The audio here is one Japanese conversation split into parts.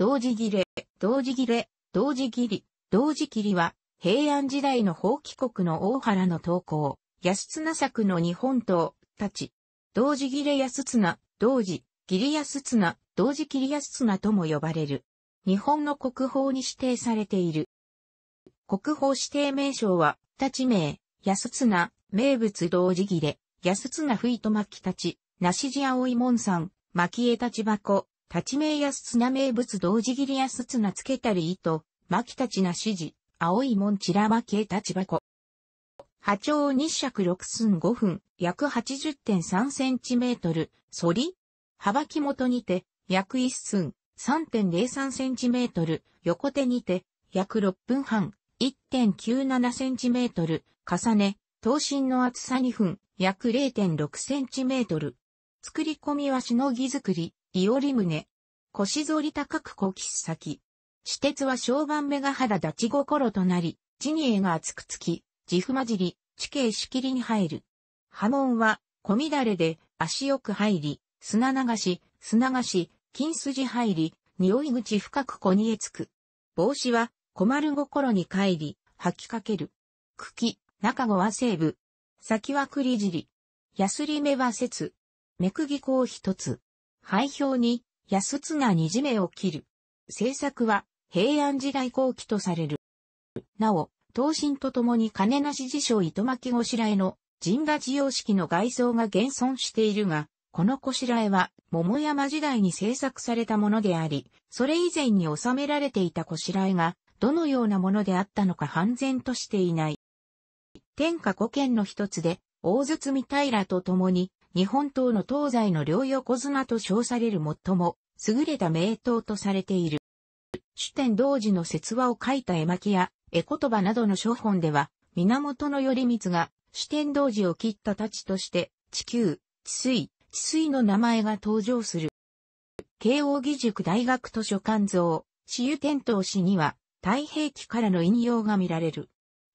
同時切れ、同時切れ、同時切り、同時切りは、平安時代の法規国の大原の投稿、安綱作の日本刀、たち。同時切れ安綱、同時、切り安綱、同時切り安綱とも呼ばれる。日本の国宝に指定されている。国宝指定名称は、たち名、安綱、名物同時切れ、安綱吹と巻きたち、梨地葵門さん、巻絵立ち箱、立ち名やすつな名物同時切りやすつなつけたり糸、巻きたちな指示、青いもんちらばけ立ち箱。波長日尺六寸五分、約八十点三センチメートル、反り、幅木元にて、約一寸、3.03センチメートル、横手にて、約六分半、1.97センチメートル、重ね、頭身の厚さ二分、約0.6センチメートル、作り込みはしのぎ作り、いおり胸。腰ぞり高く小す先。私鉄は小番目が肌立ち心となり、地に絵が厚くつき、自負まじり、地形しきりに入る。波紋は、小乱れで、足よく入り、砂流し、砂流し、金筋入り、匂い口深くこにえつく。帽子は、困る心に帰り、吐きかける。茎、中後は西部。先は栗尻。やすり目は節。目くぎ一つ。廃票に、安綱にじめを切る。制作は、平安時代後期とされる。なお、刀身と共に金なし辞書糸巻ごしらえの、神羅寺様式の外装が現存しているが、このこしらえは、桃山時代に制作されたものであり、それ以前に収められていたこしらえが、どのようなものであったのか判然としていない。天下五県の一つで、大包平と共に、日本島の東西の両横綱と称される最も優れた名刀とされている。主典同時の説話を書いた絵巻や絵言葉などの書本では、源頼光が主典同時を切った太刀として、地球、治水、治水の名前が登場する。慶応義塾大学図書館像、私有天頭氏には、太平記からの引用が見られる。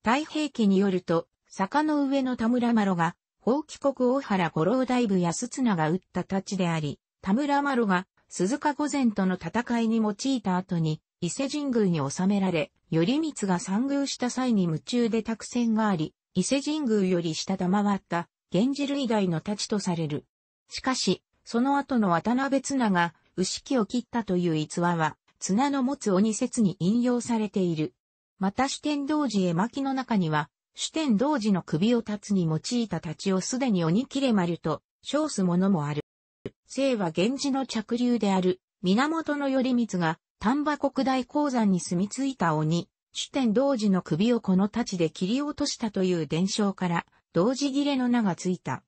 太平記によると、坂の上の田村麻呂が、大貴国大原五郎大部安綱が撃った太刀であり、田村麻呂が鈴鹿御前との戦いに用いた後に、伊勢神宮に収められ、頼光が参宮した際に夢中で託戦があり、伊勢神宮より下回った、源氏類大の太刀とされる。しかし、その後の渡辺綱が、牛木を切ったという逸話は、綱の持つ鬼説に引用されている。また四天童寺絵巻の中には、主典同時の首を立つに用いた立ちをすでに鬼切れ丸と称すものもある。聖は源氏の着流である、源頼光が丹波国大鉱山に住み着いた鬼、主典同時の首をこの立ちで切り落としたという伝承から、同時切れの名がついた。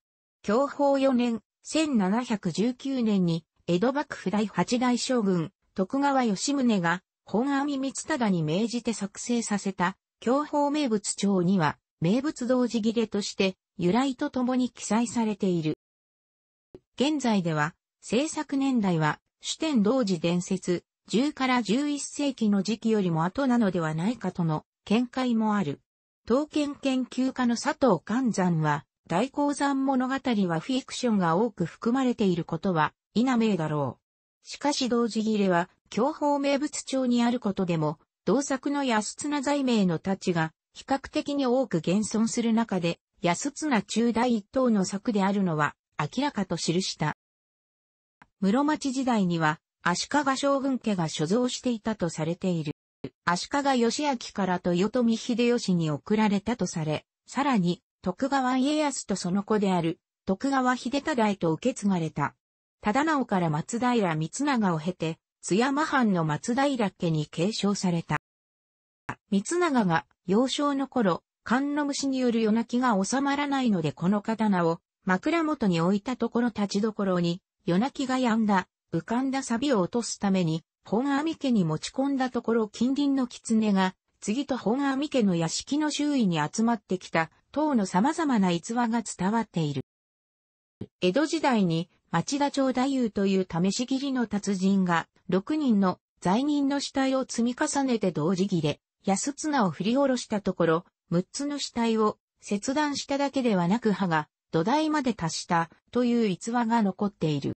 享保4年、1719年に、江戸幕府第八代将軍、徳川吉宗が、本阿弥光忠に命じて作成させた、京保名物帳には、名物同時切れとして、由来とともに記載されている。現在では、制作年代は、主典同時伝説、10から11世紀の時期よりも後なのではないかとの見解もある。刀剣研究家の佐藤勘山は、大鉱山物語はフィクションが多く含まれていることは否めだろう。しかし同時切れは、京保名物帳にあることでも、同作の安綱罪名の太刀が比較的に多く現存する中で、安綱中第一等の作であるのは明らかと記した。室町時代には足利将軍家が所蔵していたとされている。足利義明から豊臣秀吉に送られたとされ、さらに徳川家康とその子である徳川秀忠へと受け継がれた。忠直から松平光長を経て、津山藩の松平家に継承された。三長が幼少の頃、寒の虫による夜泣きが収まらないのでこの刀を枕元に置いたところ立ちどころに夜泣きが止んだ、浮かんだ錆を落とすために本阿弥家に持ち込んだところ近隣の狐が次と本阿弥家の屋敷の周囲に集まってきた等の様々な逸話が伝わっている。江戸時代に町田町太夫という試し切りの達人が6人の罪人の死体を積み重ねて同時切れ、安綱を振り下ろしたところ、6つの死体を切断しただけではなく歯が土台まで達したという逸話が残っている。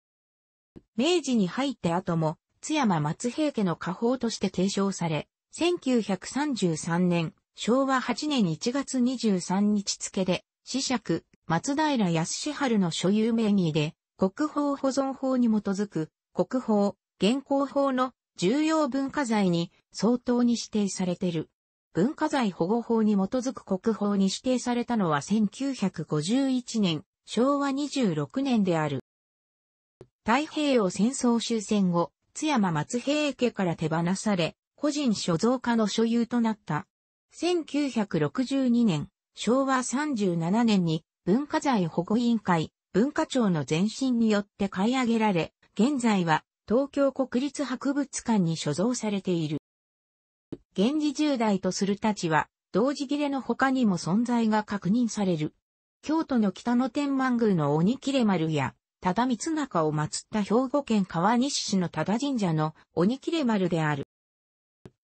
明治に入って後も津山松平家の家宝として継承され、1933年、昭和8年1月23日付で、子爵、松平康春の所有名義で、国宝保存法に基づく、国宝、現行法の重要文化財に相当に指定されてる。文化財保護法に基づく国宝に指定されたのは1951年、昭和26年である。太平洋戦争終戦後、津山松平家から手放され、個人所蔵家の所有となった。1962年、昭和37年に文化財保護委員会、文化庁の前身によって買い上げられ、現在は東京国立博物館に所蔵されている。現時10代とするたちは、同時切れの他にも存在が確認される。京都の北の天満宮の鬼切れ丸や、多田光中を祀った兵庫県川西市の多田神社の鬼切れ丸である。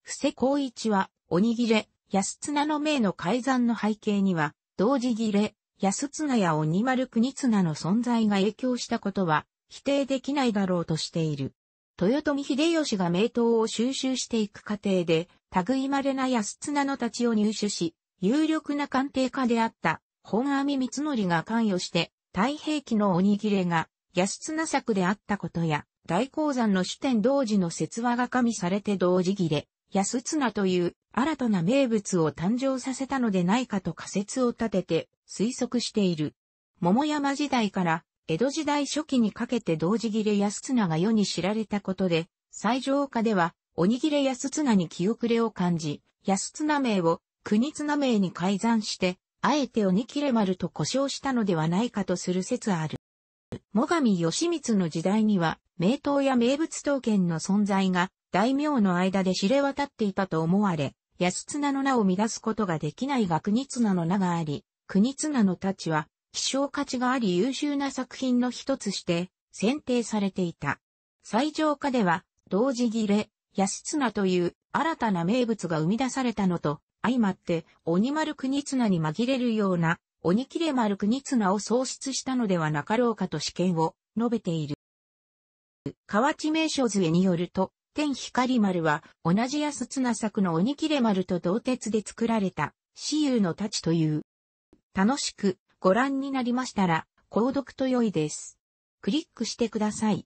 布施光一は、鬼切れ、安綱の名の改ざんの背景には、同時切れ、安綱や鬼丸国綱の存在が影響したことは、否定できないだろうとしている。豊臣秀吉が名刀を収集していく過程で、類まれな安綱の太刀を入手し、有力な鑑定家であった本阿弥光則が関与して、太平記の鬼切れが安綱作であったことや、大鉱山の主典同時の説話が加味されて同時切れ、安綱という新たな名物を誕生させたのでないかと仮説を立てて推測している。桃山時代から江戸時代初期にかけて同時切れ安綱が世に知られたことで、最上下では鬼切安綱に気遅れを感じ、安綱名を国綱名に改ざんして、あえて鬼切丸と呼称したのではないかとする説ある。最上義満の時代には、名刀や名物刀剣の存在が大名の間で知れ渡っていたと思われ、安綱の名を乱すことができないが国綱の名があり、国綱の太刀は、希少価値があり優秀な作品の一つして、選定されていた。最上下では、同時切れ、安綱という新たな名物が生み出されたのと、相まって、鬼丸国綱に紛れるような、鬼切れ丸国綱を創出したのではなかろうかと試験を述べている。河内名所図絵によると、天光丸は同じ安綱作の鬼切れ丸と同鉄で作られた、私有の太刀という。楽しくご覧になりましたら、購読と良いです。クリックしてください。